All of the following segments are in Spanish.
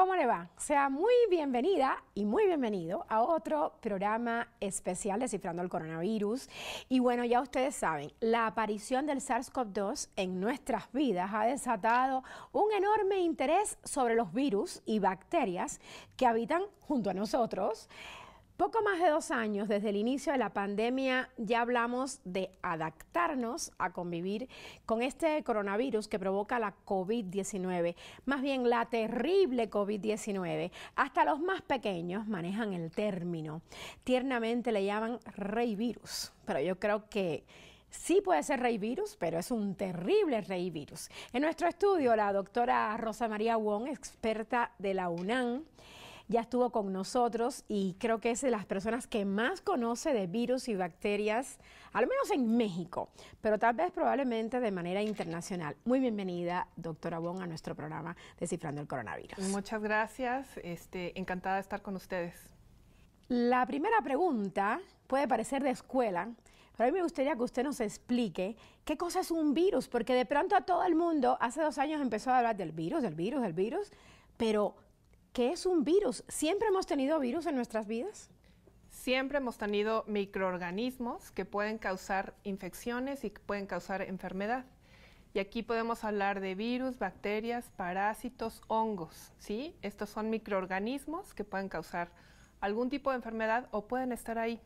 ¿Cómo le va? Sea muy bienvenida y muy bienvenido a otro programa especial de Cifrando el Coronavirus. Y bueno, ya ustedes saben, la aparición del SARS-CoV-2 en nuestras vidas ha desatado un enorme interés sobre los virus y bacterias que habitan junto a nosotros poco más de dos años desde el inicio de la pandemia ya hablamos de adaptarnos a convivir con este coronavirus que provoca la COVID-19, más bien la terrible COVID-19. Hasta los más pequeños manejan el término. Tiernamente le llaman rey virus, pero yo creo que... Sí puede ser rey virus, pero es un terrible rey virus. En nuestro estudio, la doctora Rosa María Wong, experta de la UNAM, ya estuvo con nosotros y creo que es de las personas que más conoce de virus y bacterias, al menos en México, pero tal vez probablemente de manera internacional. Muy bienvenida, doctora Bon, a nuestro programa Descifrando el Coronavirus. Muchas gracias, este, encantada de estar con ustedes. La primera pregunta puede parecer de escuela, pero a mí me gustaría que usted nos explique qué cosa es un virus, porque de pronto a todo el mundo hace dos años empezó a hablar del virus, del virus, del virus, pero ¿Qué es un virus? ¿Siempre hemos tenido virus en nuestras vidas? Siempre hemos tenido microorganismos que pueden causar infecciones y que pueden causar enfermedad. Y aquí podemos hablar de virus, bacterias, parásitos, hongos, ¿sí? Estos son microorganismos que pueden causar algún tipo de enfermedad o pueden estar ahí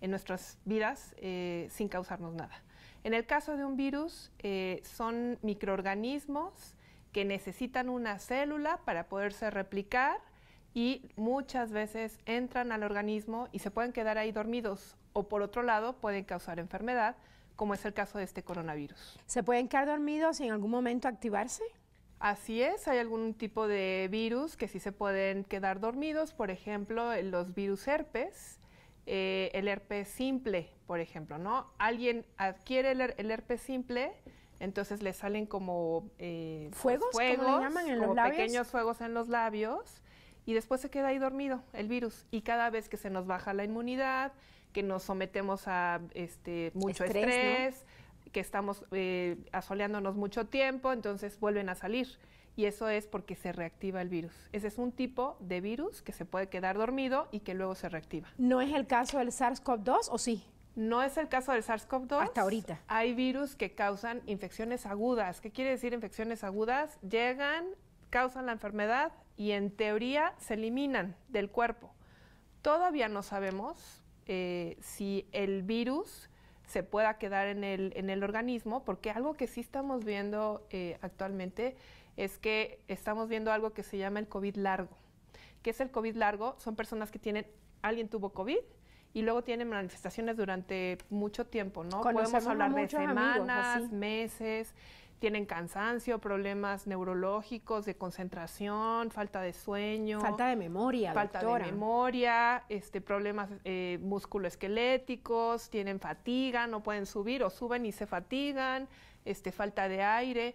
en nuestras vidas eh, sin causarnos nada. En el caso de un virus, eh, son microorganismos que necesitan una célula para poderse replicar y muchas veces entran al organismo y se pueden quedar ahí dormidos o por otro lado pueden causar enfermedad, como es el caso de este coronavirus. ¿Se pueden quedar dormidos y en algún momento activarse? Así es, hay algún tipo de virus que sí se pueden quedar dormidos, por ejemplo, los virus herpes, eh, el herpes simple, por ejemplo, ¿no? Alguien adquiere el herpes simple, entonces le salen como eh, pues, fuegos, llaman como pequeños fuegos en los labios y después se queda ahí dormido el virus. Y cada vez que se nos baja la inmunidad, que nos sometemos a este, mucho estrés, que estamos eh, asoleándonos mucho tiempo, entonces vuelven a salir. Y eso es porque se reactiva el virus. Ese es un tipo de virus que se puede quedar dormido y que luego se reactiva. ¿No es el caso del SARS-CoV-2 o sí? No es el caso del SARS-CoV-2. Hasta ahorita. Hay virus que causan infecciones agudas. ¿Qué quiere decir infecciones agudas? Llegan, causan la enfermedad y en teoría se eliminan del cuerpo. Todavía no sabemos eh, si el virus se pueda quedar en el, organismo, porque algo que sí estamos viendo eh, actualmente es que estamos viendo algo que se llama el COVID largo. ¿Qué es el COVID largo? Son personas que tienen, alguien tuvo COVID, y luego tienen manifestaciones durante mucho tiempo, ¿no? Podemos hablar de semanas, meses, tienen cansancio, problemas neurológicos, de concentración, falta de sueño, falta de memoria, falta de memoria, este problemas eh, musculoesqueléticos, tienen fatiga, no pueden subir o suben y se fatigan, este falta de aire.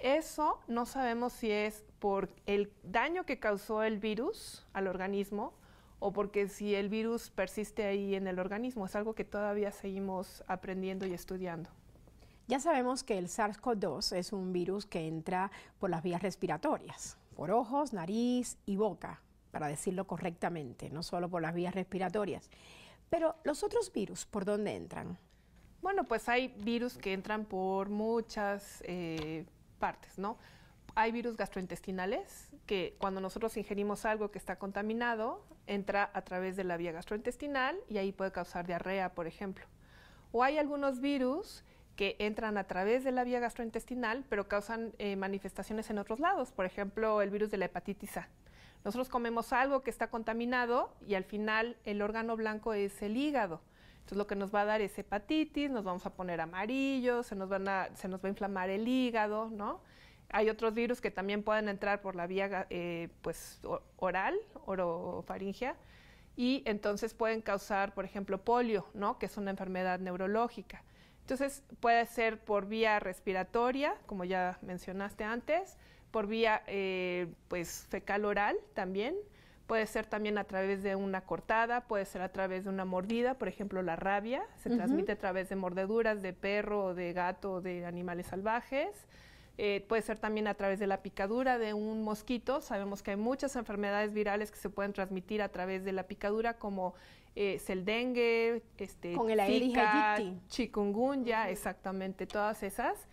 Eso no sabemos si es por el daño que causó el virus al organismo o porque si el virus persiste ahí en el organismo. Es algo que todavía seguimos aprendiendo y estudiando. Ya sabemos que el SARS-CoV-2 es un virus que entra por las vías respiratorias, por ojos, nariz y boca, para decirlo correctamente, no solo por las vías respiratorias. Pero los otros virus, ¿por dónde entran? Bueno, pues hay virus que entran por muchas eh, partes, ¿no? hay virus gastrointestinales que cuando nosotros ingerimos algo que está contaminado, entra a través de la vía gastrointestinal y ahí puede causar diarrea, por ejemplo. O hay algunos virus que entran a través de la vía gastrointestinal, pero causan eh, manifestaciones en otros lados, por ejemplo, el virus de la hepatitis A. Nosotros comemos algo que está contaminado y al final el órgano blanco es el hígado. Entonces lo que nos va a dar es hepatitis, nos vamos a poner amarillos, se nos va a inflamar el hígado, ¿no? Hay otros virus que también pueden entrar por la vía eh, pues, oral, orofaringea, y entonces pueden causar, por ejemplo, polio, ¿no? que es una enfermedad neurológica. Entonces puede ser por vía respiratoria, como ya mencionaste antes, por vía eh, pues, fecal oral también, puede ser también a través de una cortada, puede ser a través de una mordida, por ejemplo la rabia, se transmite a través de mordeduras de perro, de gato, de animales salvajes, eh, puede ser también a través de la picadura de un mosquito. Sabemos que hay muchas enfermedades virales que se pueden transmitir a través de la picadura, como eh, es este, el dengue, este, chikungunya, exactamente, todas esas.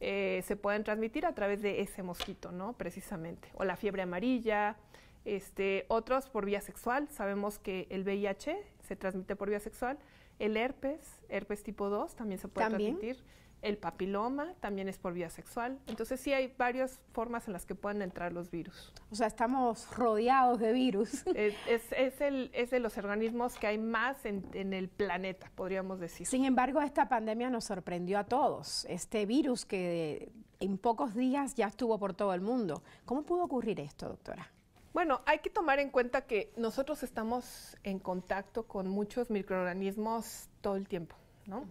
Eh, se pueden transmitir a través de ese mosquito, ¿no? Precisamente. O la fiebre amarilla, este, otros por vía sexual. Sabemos que el VIH se transmite por vía sexual. El herpes, herpes tipo 2, también se puede transmitir el papiloma también es por vía sexual. Entonces sí hay varias formas en las que pueden entrar los virus. O sea, estamos rodeados de virus. Es, de los organismos que hay más en, el planeta, podríamos decir. Sin embargo, esta pandemia nos sorprendió a todos. Este virus que en pocos días ya estuvo por todo el mundo. ¿Cómo pudo ocurrir esto, doctora? Bueno, hay que tomar en cuenta que nosotros estamos en contacto con muchos microorganismos todo el tiempo, ¿no?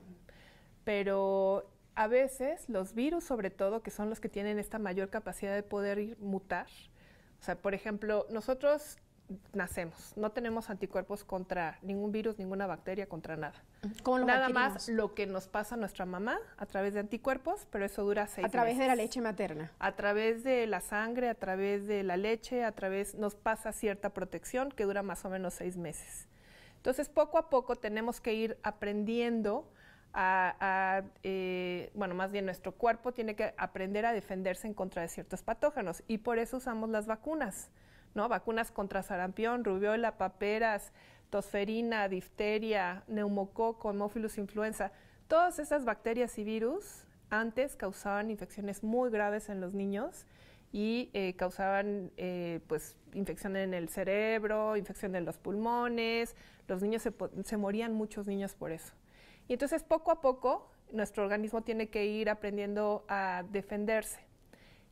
Pero a veces los virus, sobre todo, que son los que tienen esta mayor capacidad de poder ir mutar, o sea, por ejemplo, nosotros nacemos, no tenemos anticuerpos contra ningún virus, ninguna bacteria, contra nada. nada más lo que nos pasa a nuestra mamá a través de anticuerpos, pero eso dura seis A través de la leche materna. A través de la sangre, a través de la leche, a través nos pasa cierta protección que dura más o menos seis meses. Entonces, poco a poco tenemos que ir aprendiendo a, eh, bueno, más bien nuestro cuerpo tiene que aprender a defenderse en contra de ciertos patógenos y por eso usamos las vacunas, ¿no? Vacunas contra sarampión, rubiola, paperas, tosferina, difteria, neumococo, hemófilus influenza. Todas esas bacterias y virus antes causaban infecciones muy graves en los niños y eh, causaban eh, pues infección en el cerebro, infección en los pulmones, los niños se morían muchos niños por eso. Y entonces poco a poco nuestro organismo tiene que ir aprendiendo a defenderse.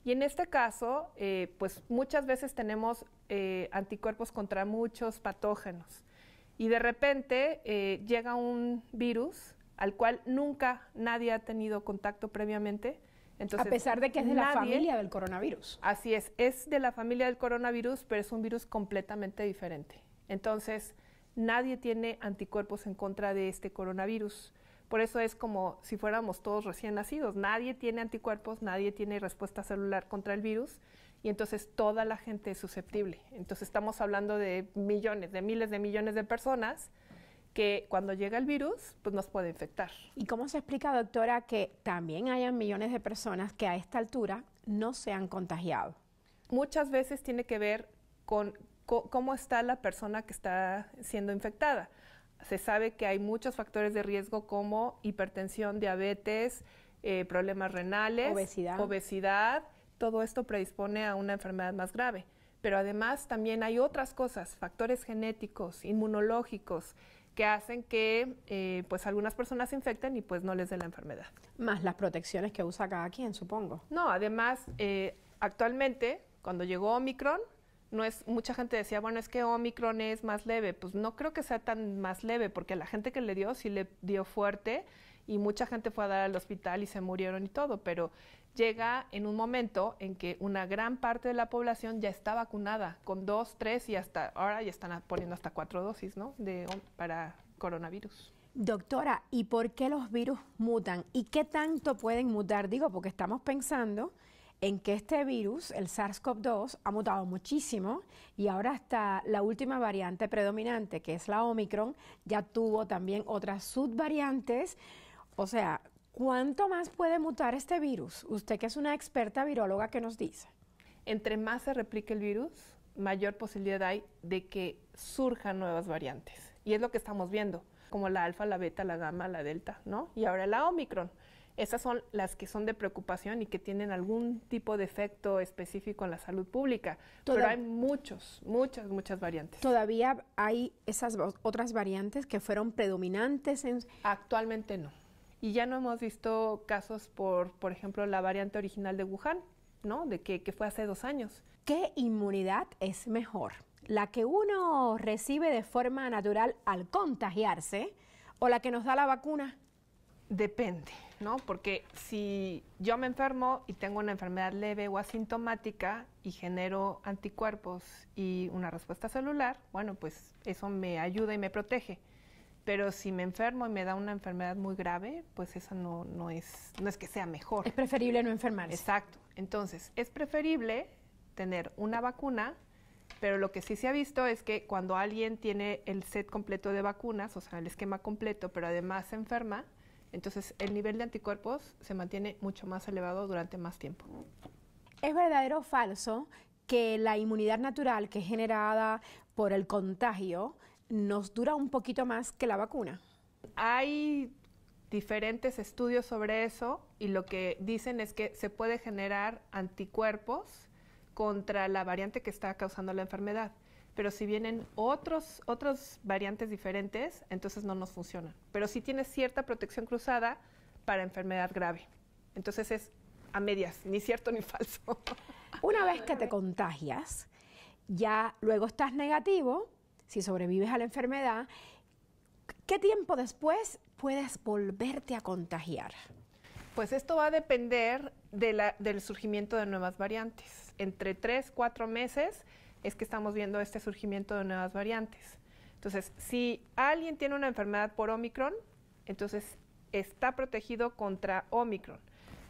Y en este caso, eh, pues muchas veces tenemos eh, anticuerpos contra muchos patógenos. Y de repente eh, llega un virus al cual nunca nadie ha tenido contacto previamente. Entonces, a pesar de que es de la familia del coronavirus. Así es, es de la familia del coronavirus, pero es un virus completamente diferente. Entonces, nadie tiene anticuerpos en contra de este coronavirus. Por eso es como si fuéramos todos recién nacidos. Nadie tiene anticuerpos, nadie tiene respuesta celular contra el virus y entonces toda la gente es susceptible. Entonces estamos hablando de millones, de miles de millones de personas que cuando llega el virus, pues nos puede infectar. ¿Y cómo se explica, doctora, que también hayan millones de personas que a esta altura no se han contagiado? Muchas veces tiene que ver con cómo está la persona que está siendo infectada. Se sabe que hay muchos factores de riesgo como hipertensión, diabetes, eh, problemas renales, obesidad. obesidad. Todo esto predispone a una enfermedad más grave. Pero además también hay otras cosas, factores genéticos, inmunológicos, que hacen que eh, pues algunas personas se infecten y pues no les den la enfermedad. Más las protecciones que usa cada quien, supongo. No, además, eh, actualmente, cuando llegó Omicron, es, mucha gente decía, bueno, es que Omicron es más leve. Pues no creo que sea tan más leve, porque la gente que le dio sí le dio fuerte y mucha gente fue a dar al hospital y se murieron y todo, pero llega en un momento en que una gran parte de la población ya está vacunada con dos, tres y hasta ahora ya están poniendo hasta cuatro dosis, ¿no? De, para coronavirus. Doctora, ¿y por qué los virus mutan? ¿Y qué tanto pueden mutar? Digo, porque estamos pensando en que este virus, el SARS-CoV-2, ha mutado muchísimo y ahora hasta la última variante predominante, que es la Omicron, ya tuvo también otras subvariantes. O sea, ¿cuánto más puede mutar este virus? Usted que es una experta viróloga, ¿qué nos dice? Entre más se replique el virus, mayor posibilidad hay de que surjan nuevas variantes. Y es lo que estamos viendo, como la alfa, la beta, la gamma, la delta, ¿no? Y ahora la Omicron. Esas son las que son de preocupación y que tienen algún tipo de efecto específico en la salud pública. Pero hay muchos, muchas, muchas variantes. ¿Todavía hay esas otras variantes que fueron predominantes? En... Actualmente no. Y ya no hemos visto casos por, por ejemplo, la variante original de Wuhan, ¿no? De que, que fue hace dos años. ¿Qué inmunidad es mejor? ¿La que uno recibe de forma natural al contagiarse o la que nos da la vacuna? Depende, ¿no? Porque si yo me enfermo y tengo una enfermedad leve o asintomática y genero anticuerpos y una respuesta celular, bueno, pues eso me ayuda y me protege. Pero si me enfermo y me da una enfermedad muy grave, pues eso no, es, no es que sea mejor. Es preferible no enfermarse. Exacto. Entonces, es preferible tener una vacuna, pero lo que sí se ha visto es que cuando alguien tiene el set completo de vacunas, o sea, el esquema completo, pero además se enferma, entonces, el nivel de anticuerpos se mantiene mucho más elevado durante más tiempo. ¿Es verdadero o falso que la inmunidad natural que es generada por el contagio nos dura un poquito más que la vacuna? Hay diferentes estudios sobre eso y lo que dicen es que se puede generar anticuerpos contra la variante que está causando la enfermedad pero si vienen otros, otras variantes diferentes, entonces no nos funciona. Pero sí tienes cierta protección cruzada para enfermedad grave. Entonces es a medias, ni cierto ni falso. Una vez que te contagias, ya luego estás negativo, si sobrevives a la enfermedad, ¿qué tiempo después puedes volverte a contagiar? Pues esto va a depender del surgimiento de nuevas variantes. Entre tres, cuatro meses es que estamos viendo este surgimiento de nuevas variantes. Entonces, si alguien tiene una enfermedad por Omicron, entonces está protegido contra Omicron.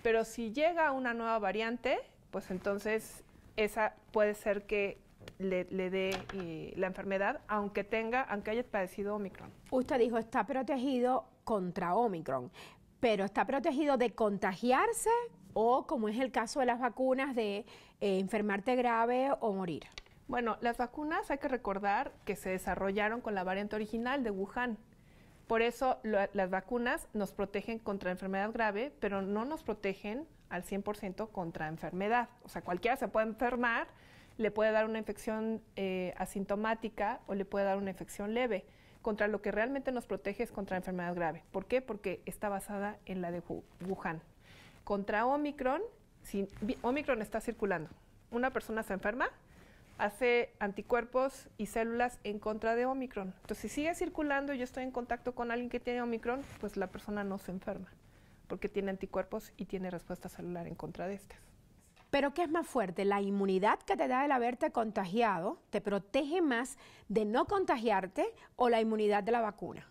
Pero si llega una nueva variante, pues entonces esa puede ser que le, dé eh, la enfermedad, aunque tenga, aunque haya padecido Omicron. Usted dijo está protegido contra Omicron, pero está protegido de contagiarse o, como es el caso de las vacunas, de eh, enfermarte grave o morir. Bueno, las vacunas hay que recordar que se desarrollaron con la variante original de Wuhan. Por eso las vacunas nos protegen contra enfermedad grave, pero no nos protegen al 100% contra enfermedad. O sea, cualquiera se puede enfermar, le puede dar una infección eh, asintomática o le puede dar una infección leve. Contra lo que realmente nos protege es contra enfermedad grave. ¿Por qué? Porque está basada en la de Wuhan. Contra Omicron, si, Omicron está circulando. Una persona se enferma, hace anticuerpos y células en contra de Omicron. Entonces, si sigue circulando y yo estoy en contacto con alguien que tiene Omicron, pues la persona no se enferma, porque tiene anticuerpos y tiene respuesta celular en contra de estas. Pero ¿qué es más fuerte? ¿La inmunidad que te da el haberte contagiado te protege más de no contagiarte o la inmunidad de la vacuna?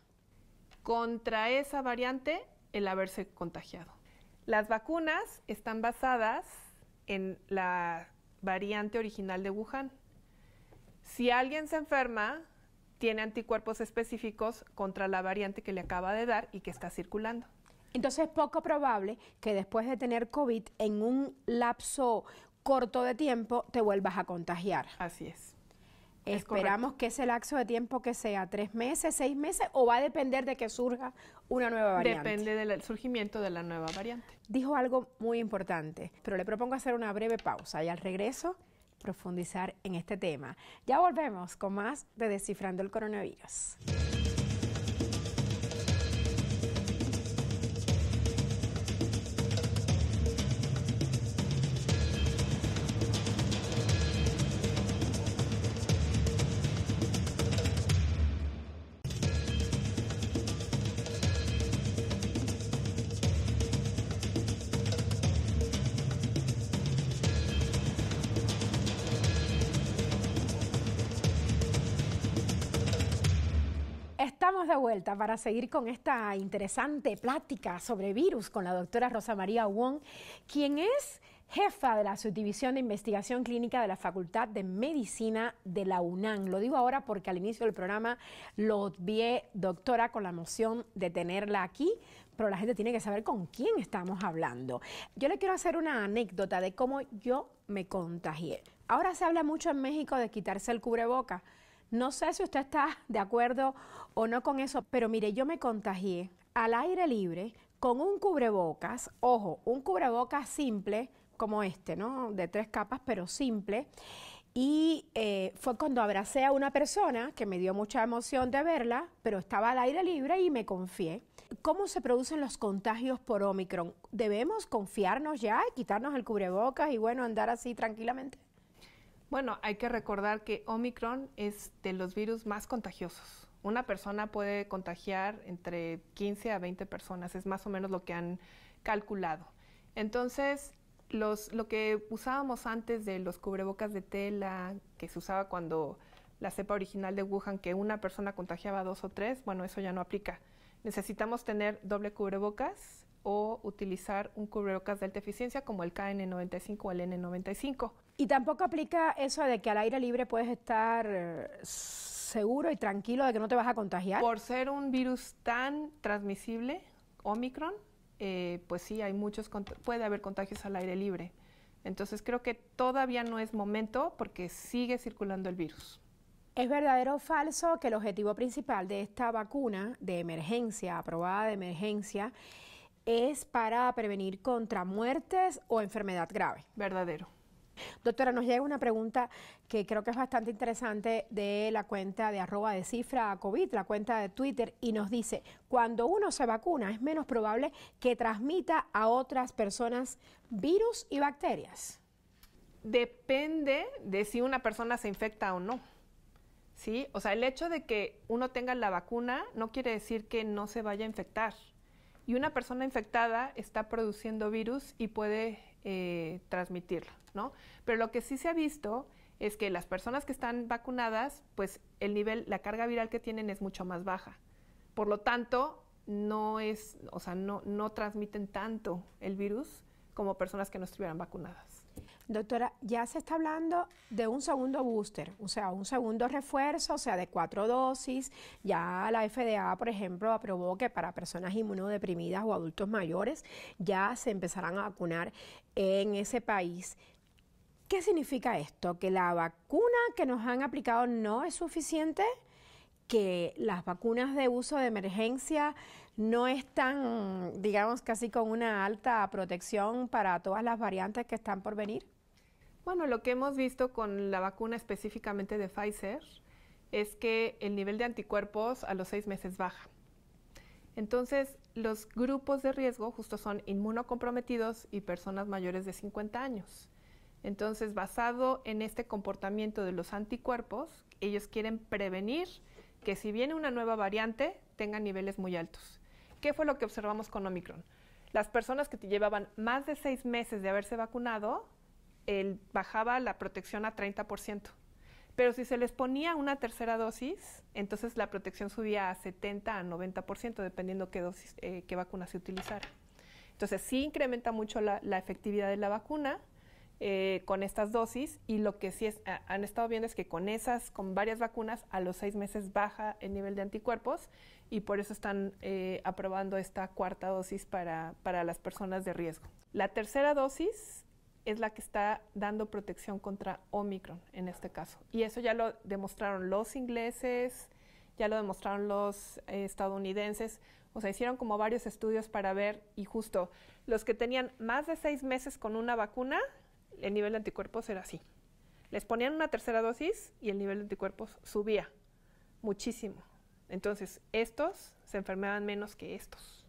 Contra esa variante, el haberse contagiado. Las vacunas están basadas en la variante original de Wuhan. Si alguien se enferma, tiene anticuerpos específicos contra la variante que le acaba de dar y que está circulando. Entonces es poco probable que después de tener COVID en un lapso corto de tiempo te vuelvas a contagiar. Así es. Esperamos que ese laxo de tiempo que sea tres meses, seis meses, o va a depender de que surja una nueva variante. Depende del surgimiento de la nueva variante. Dijo algo muy importante, pero le propongo hacer una breve pausa y al regreso profundizar en este tema. Ya volvemos con más de Descifrando el Coronavirus. vuelta para seguir con esta interesante plática sobre virus con la doctora Rosa María Wong, quien es jefa de la Subdivisión de Investigación Clínica de la Facultad de Medicina de la UNAM. Lo digo ahora porque al inicio del programa lo vi, doctora, con la emoción de tenerla aquí, pero la gente tiene que saber con quién estamos hablando. Yo le quiero hacer una anécdota de cómo yo me contagié. Ahora se habla mucho en México de quitarse el cubreboca. No sé si usted está de acuerdo o no con eso, pero mire, yo me contagié al aire libre con un cubrebocas, ojo, un cubrebocas simple como este, ¿no? De tres capas, pero simple. Y eh, fue cuando abracé a una persona que me dio mucha emoción de verla, pero estaba al aire libre y me confié. ¿Cómo se producen los contagios por Omicron? ¿Debemos confiarnos ya, y quitarnos el cubrebocas y bueno, andar así tranquilamente? Bueno, hay que recordar que Omicron es de los virus más contagiosos. Una persona puede contagiar entre 15 a 20 personas, es más o menos lo que han calculado. Entonces, lo que usábamos antes de los cubrebocas de tela, que se usaba cuando la cepa original de Wuhan, que una persona contagiaba dos o tres, bueno, eso ya no aplica. Necesitamos tener doble cubrebocas o utilizar un cubrebocas de alta eficiencia como el KN95 o el N95. Y tampoco aplica eso de que al aire libre puedes estar eh, seguro y tranquilo de que no te vas a contagiar. Por ser un virus tan transmisible, Omicron, eh, pues sí, hay muchos puede haber contagios al aire libre. Entonces creo que todavía no es momento porque sigue circulando el virus. ¿Es verdadero o falso que el objetivo principal de esta vacuna de emergencia, aprobada de emergencia, es para prevenir contra muertes o enfermedad grave? Verdadero. Doctora, nos llega una pregunta que creo que es bastante interesante de la cuenta de arroba de cifra COVID, la cuenta de Twitter, y nos dice, cuando uno se vacuna es menos probable que transmita a otras personas virus y bacterias. Depende de si una persona se infecta o no. O sea, el hecho de que uno tenga la vacuna no quiere decir que no se vaya a infectar. Y una persona infectada está produciendo virus y puede eh, transmitirlo. ¿no? Pero lo que sí se ha visto es que las personas que están vacunadas, pues el nivel, la carga viral que tienen es mucho más baja. Por lo tanto, no es, o sea, no, no transmiten tanto el virus como personas que no estuvieran vacunadas. Doctora, ya se está hablando de un segundo booster, o sea, un segundo refuerzo, o sea, de cuatro dosis. Ya la FDA, por ejemplo, aprobó que para personas inmunodeprimidas o adultos mayores ya se empezarán a vacunar en ese país. ¿Qué significa esto? ¿Que la vacuna que nos han aplicado no es suficiente? ¿Que las vacunas de uso de emergencia no están, digamos, casi con una alta protección para todas las variantes que están por venir? Bueno, lo que hemos visto con la vacuna específicamente de Pfizer es que el nivel de anticuerpos a los seis meses baja. Entonces, los grupos de riesgo justo son inmunocomprometidos y personas mayores de 50 años. Entonces, basado en este comportamiento de los anticuerpos, ellos quieren prevenir que si viene una nueva variante, tenga niveles muy altos. ¿Qué fue lo que observamos con Omicron? Las personas que llevaban más de seis meses de haberse vacunado, bajaba la protección a 30%. Pero si se les ponía una tercera dosis, entonces la protección subía a 70 a 90%, dependiendo eh, qué, vacuna se utilizara. Entonces sí incrementa mucho la efectividad de la vacuna, eh, con estas dosis y lo que sí es, ah, han estado viendo es que con esas, con varias vacunas, a los seis meses baja el nivel de anticuerpos y por eso están eh, aprobando esta cuarta dosis para, para las personas de riesgo. La tercera dosis es la que está dando protección contra Omicron en este caso. Y eso ya lo demostraron los ingleses, ya lo demostraron los eh, estadounidenses. O sea, hicieron como varios estudios para ver y justo los que tenían más de seis meses con una vacuna el nivel de anticuerpos era así. Les ponían una tercera dosis y el nivel de anticuerpos subía muchísimo. Entonces, estos se enfermaban menos que estos.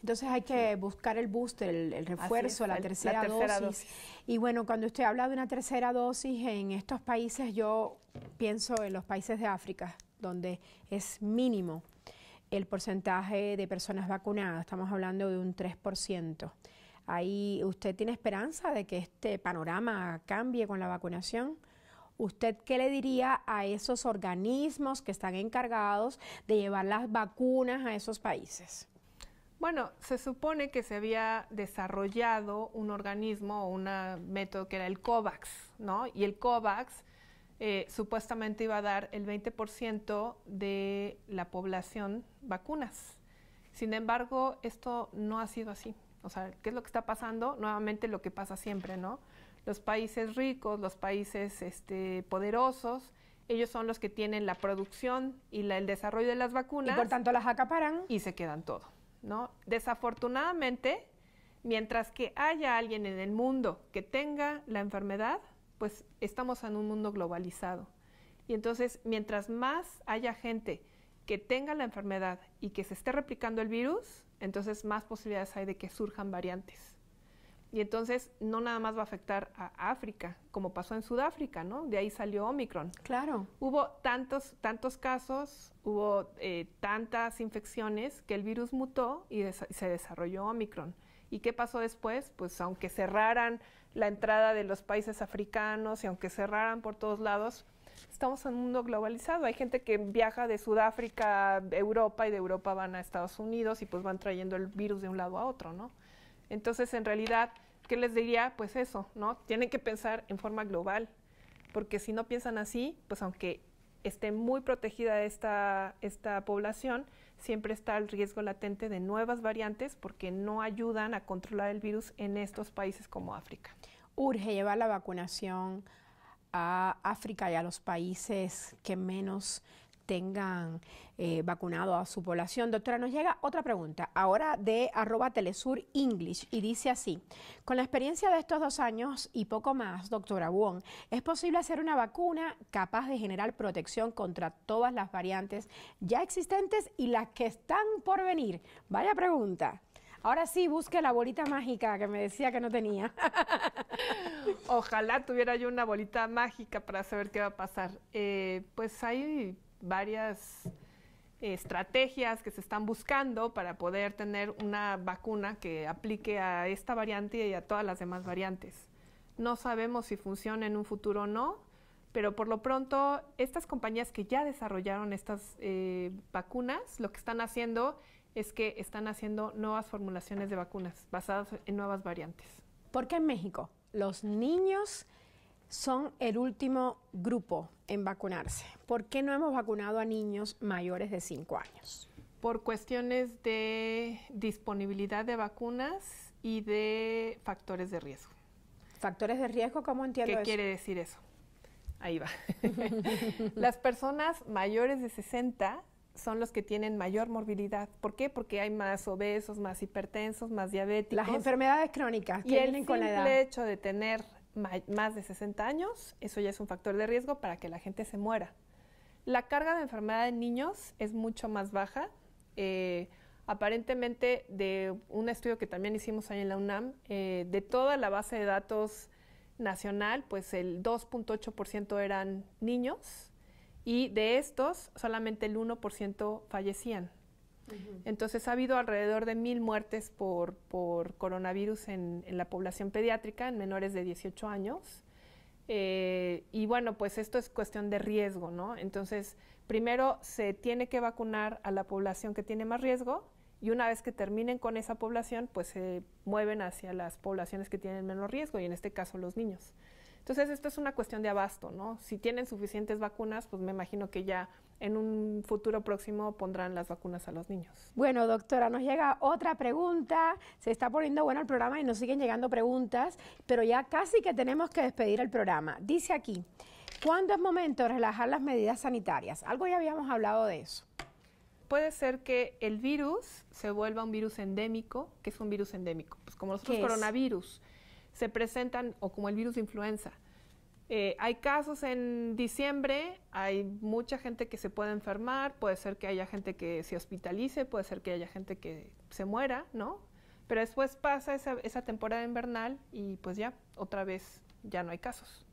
Entonces hay que buscar el booster, el, refuerzo, la, tercera, dosis. dosis. Y bueno, cuando usted habla de una tercera dosis en estos países, yo pienso en los países de África, donde es mínimo el porcentaje de personas vacunadas. Estamos hablando de un 3%. Ahí, ¿usted tiene esperanza de que este panorama cambie con la vacunación? ¿Usted qué le diría a esos organismos que están encargados de llevar las vacunas a esos países? Bueno, se supone que se había desarrollado un organismo o un método que era el COVAX, ¿no? Y el COVAX eh, supuestamente iba a dar el 20% de la población vacunas. Sin embargo, esto no ha sido así. O sea, ¿qué es lo que está pasando? Nuevamente lo que pasa siempre, ¿no? Los países ricos, los países este, poderosos, ellos son los que tienen la producción y la, el desarrollo de las vacunas. Y por tanto las acaparan. Y se quedan todo, ¿no? Desafortunadamente, mientras que haya alguien en el mundo que tenga la enfermedad, pues estamos en un mundo globalizado. Y entonces, mientras más haya gente que tenga la enfermedad y que se esté replicando el virus, entonces más posibilidades hay de que surjan variantes. Y entonces no nada más va a afectar a África, como pasó en Sudáfrica, ¿no? De ahí salió Omicron. Claro. Hubo tantos, tantos casos, hubo eh, tantas infecciones que el virus mutó y se desarrolló Omicron. ¿Y qué pasó después? Pues aunque cerraran la entrada de los países africanos y aunque cerraran por todos lados, estamos en un mundo globalizado. Hay gente que viaja de Sudáfrica a Europa y de Europa van a Estados Unidos y pues van trayendo el virus de un lado a otro, ¿no? Entonces, en realidad, ¿qué les diría? Pues eso, ¿no? Tienen que pensar en forma global, porque si no piensan así, pues aunque esté muy protegida esta, esta población, siempre está el riesgo latente de nuevas variantes porque no ayudan a controlar el virus en estos países como África. Urge llevar la vacunación a África y a los países que menos tengan eh, vacunado a su población. Doctora, nos llega otra pregunta, ahora de arroba Telesur English, y dice así, con la experiencia de estos dos años y poco más, doctora Wong, ¿es posible hacer una vacuna capaz de generar protección contra todas las variantes ya existentes y las que están por venir? Vaya pregunta. Ahora sí, busque la bolita mágica que me decía que no tenía. Ojalá tuviera yo una bolita mágica para saber qué va a pasar. Eh, pues hay varias estrategias que se están buscando para poder tener una vacuna que aplique a esta variante y a todas las demás variantes. No sabemos si funciona en un futuro o no, pero por lo pronto estas compañías que ya desarrollaron estas eh, vacunas lo que están haciendo es que están haciendo nuevas formulaciones de vacunas basadas en nuevas variantes. ¿Por qué en México los niños son el último grupo en vacunarse? ¿Por qué no hemos vacunado a niños mayores de 5 años? Por cuestiones de disponibilidad de vacunas y de factores de riesgo. ¿Factores de riesgo? ¿Cómo entiendo ¿Qué quiere decir eso? Ahí va. Las personas mayores de 60 son los que tienen mayor morbilidad. ¿Por qué? Porque hay más obesos, más hipertensos, más diabéticos. Las enfermedades crónicas que y El hecho de tener más de 60 años, eso ya es un factor de riesgo para que la gente se muera. La carga de enfermedad en niños es mucho más baja. Eh, aparentemente, de un estudio que también hicimos ahí en la UNAM, eh, de toda la base de datos nacional, pues el 2.8% eran niños y de estos solamente el 1% fallecían. Entonces ha habido alrededor de mil muertes por, coronavirus en, la población pediátrica, en menores de 18 años. Eh, y bueno, pues esto es cuestión de riesgo, ¿no? Entonces, primero se tiene que vacunar a la población que tiene más riesgo y una vez que terminen con esa población, pues se mueven hacia las poblaciones que tienen menos riesgo y en este caso los niños. Entonces, esto es una cuestión de abasto, ¿no? Si tienen suficientes vacunas, pues me imagino que ya en un futuro próximo pondrán las vacunas a los niños. Bueno, doctora, nos llega otra pregunta. Se está poniendo bueno el programa y nos siguen llegando preguntas, pero ya casi que tenemos que despedir el programa. Dice aquí, ¿cuándo es momento de relajar las medidas sanitarias? Algo ya habíamos hablado de eso. Puede ser que el virus se vuelva un virus endémico, que es un virus endémico, pues como los coronavirus se presentan o como el virus de influenza. Eh, hay casos en diciembre, hay mucha gente que se puede enfermar, puede ser que haya gente que se hospitalice, puede ser que haya gente que se muera, ¿no? Pero después pasa esa, esa temporada invernal y pues ya, otra vez, ya no hay casos.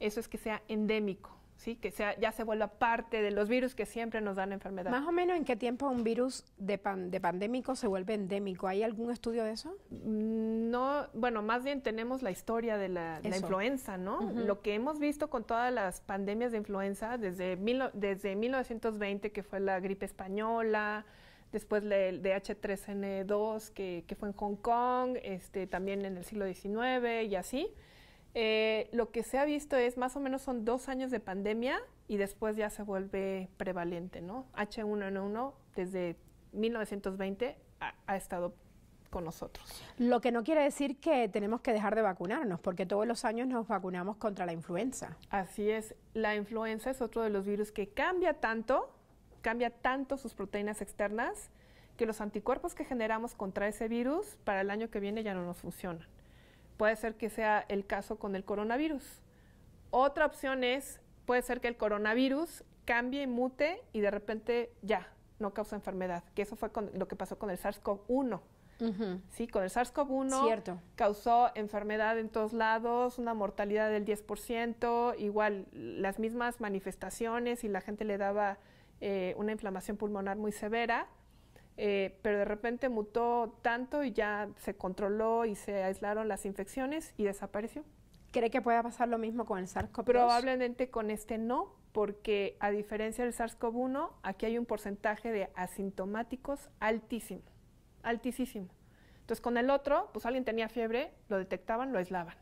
Eso es que sea endémico. ¿sí? que sea, ya se vuelva parte de los virus que siempre nos dan enfermedad. Más o menos en qué tiempo un virus de, de pandémico se vuelve endémico. ¿Hay algún estudio de eso? Mm, no, bueno, más bien tenemos la historia de la, influenza, ¿no? Lo que hemos visto con todas las pandemias de influenza desde, desde 1920, que fue la gripe española, después el de H3N2, que, que, fue en Hong Kong, este, también en el siglo XIX y así eh, lo que se ha visto es más o menos son dos años de pandemia y después ya se vuelve prevalente, ¿no? H1N1 desde 1920 ha, ha estado con nosotros. Lo que no quiere decir que tenemos que dejar de vacunarnos, porque todos los años nos vacunamos contra la influenza. Así es, la influenza es otro de los virus que cambia tanto, cambia tanto sus proteínas externas, que los anticuerpos que generamos contra ese virus para el año que viene ya no nos funcionan puede ser que sea el caso con el coronavirus. Otra opción es, puede ser que el coronavirus cambie, y mute y de repente ya, no causa enfermedad, que eso fue lo que pasó con el SARS-CoV-1. Sí, con el SARS-CoV-1 causó enfermedad en todos lados, una mortalidad del 10%, igual las mismas manifestaciones y la gente le daba eh, una inflamación pulmonar muy severa eh, pero de repente mutó tanto y ya se controló y se aislaron las infecciones y desapareció. ¿Cree que pueda pasar lo mismo con el SARS-CoV-2? Probablemente con este no, porque a diferencia del SARS-CoV-1, aquí hay un porcentaje de asintomáticos altísimo, altísimo. Entonces con el otro, pues alguien tenía fiebre, lo detectaban, lo aislaban.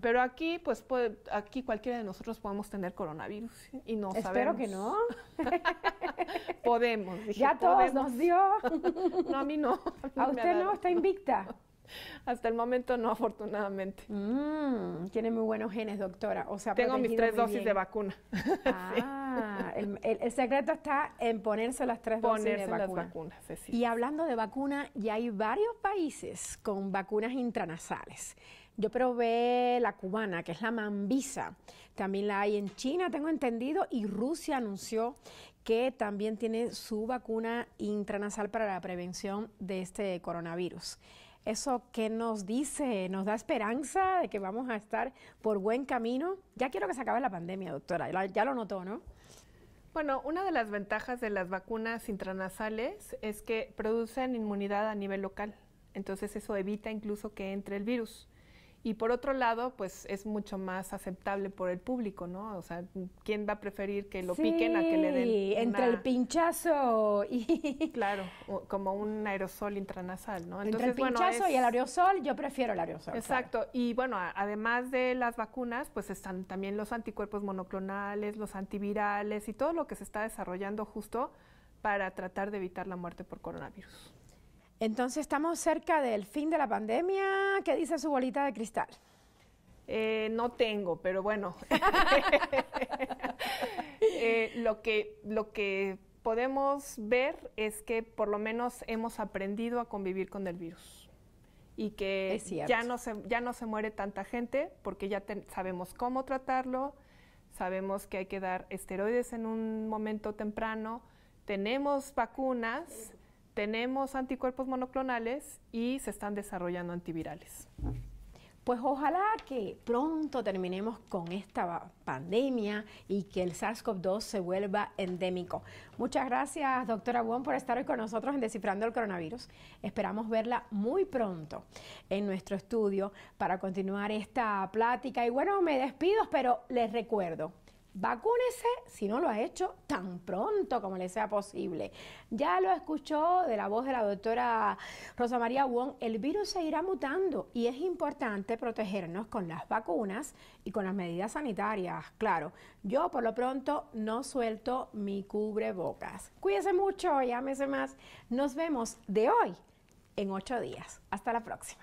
Pero aquí, pues aquí cualquiera de nosotros podemos tener coronavirus y no Espero que no. podemos. ya todos nos dio. no, a mí no. A, usted no, está invicta. Hasta el momento no, afortunadamente. Mm, tiene muy buenos genes, doctora. O sea, Tengo mis tres dosis de vacuna. Ah, el, secreto está en ponerse las tres dosis de vacuna. Y hablando de vacuna, ya hay varios países con vacunas intranasales. Yo probé la cubana, que es la mambisa. También la hay en China, tengo entendido, y Rusia anunció que también tiene su vacuna intranasal para la prevención de este coronavirus. ¿Eso qué nos dice? ¿Nos da esperanza de que vamos a estar por buen camino? Ya quiero que se acabe la pandemia, doctora. Ya, lo notó, ¿no? Bueno, una de las ventajas de las vacunas intranasales es que producen inmunidad a nivel local. Entonces eso evita incluso que entre el virus. Y por otro lado, pues es mucho más aceptable por el público, ¿no? O sea, ¿quién va a preferir que lo piquen a que le den? Entre el pinchazo y. Claro, como un aerosol intranasal, ¿no? entre el pinchazo y el aerosol, yo prefiero el aerosol. Exacto. Y bueno, además de las vacunas, pues están también los anticuerpos monoclonales, los antivirales y todo lo que se está desarrollando justo para tratar de evitar la muerte por coronavirus. Entonces estamos cerca del fin de la pandemia. ¿Qué dice su bolita de cristal? Eh, no tengo, pero bueno. Eh, lo, que, lo que podemos ver es que por lo menos hemos aprendido a convivir con el virus y que ya no, se, ya no se muere tanta gente porque ya sabemos cómo tratarlo, sabemos que hay que dar esteroides en un momento temprano, tenemos vacunas tenemos anticuerpos monoclonales y se están desarrollando antivirales. Pues ojalá que pronto terminemos con esta pandemia y que el SARS-CoV-2 se vuelva endémico. Muchas gracias, doctora Wong, por estar hoy con nosotros en Descifrando el Coronavirus. Esperamos verla muy pronto en nuestro estudio para continuar esta plática. Y bueno, me despido, pero les recuerdo Vacúnese si no lo ha hecho tan pronto como le sea posible. Ya lo escuchó de la voz de la doctora Rosa María Wong, el virus se irá mutando y es importante protegernos con las vacunas y con las medidas sanitarias, claro. Yo por lo pronto no suelto mi cubrebocas. Cuídese mucho, llámese más. Nos vemos de hoy en ocho días. Hasta la próxima.